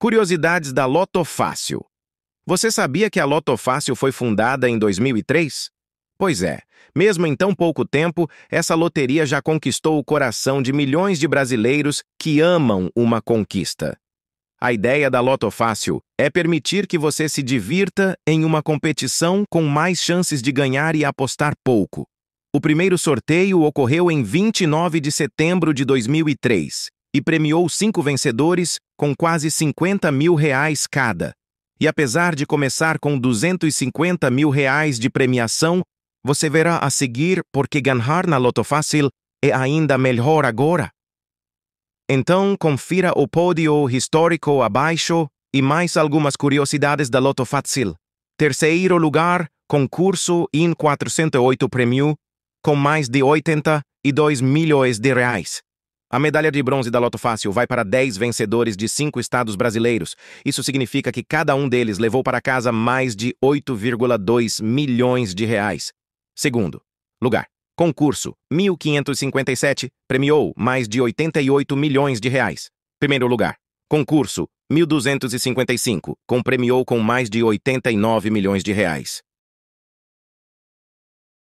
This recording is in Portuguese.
Curiosidades da Loto Fácil. Você sabia que a Loto Fácil foi fundada em 2003? Pois é, mesmo em tão pouco tempo, essa loteria já conquistou o coração de milhões de brasileiros que amam uma conquista. A ideia da Loto Fácil é permitir que você se divirta em uma competição com mais chances de ganhar e apostar pouco. O primeiro sorteio ocorreu em 29 de setembro de 2003 e premiou cinco vencedores com quase 50 mil reais cada. E apesar de começar com 250 mil reais de premiação, você verá a seguir porque ganhar na Loto Fácil é ainda melhor agora. Então, confira o pódio histórico abaixo e mais algumas curiosidades da Loto Fácil. Terceiro lugar, concurso IN 408 Premium, com mais de 82 milhões de reais. A medalha de bronze da Loto Fácil vai para 10 vencedores de 5 estados brasileiros. Isso significa que cada um deles levou para casa mais de 8,2 milhões de reais. Segundo lugar, concurso 1557 premiou mais de 88 milhões de reais. Primeiro lugar, concurso 1255 com premiou com mais de 89 milhões de reais.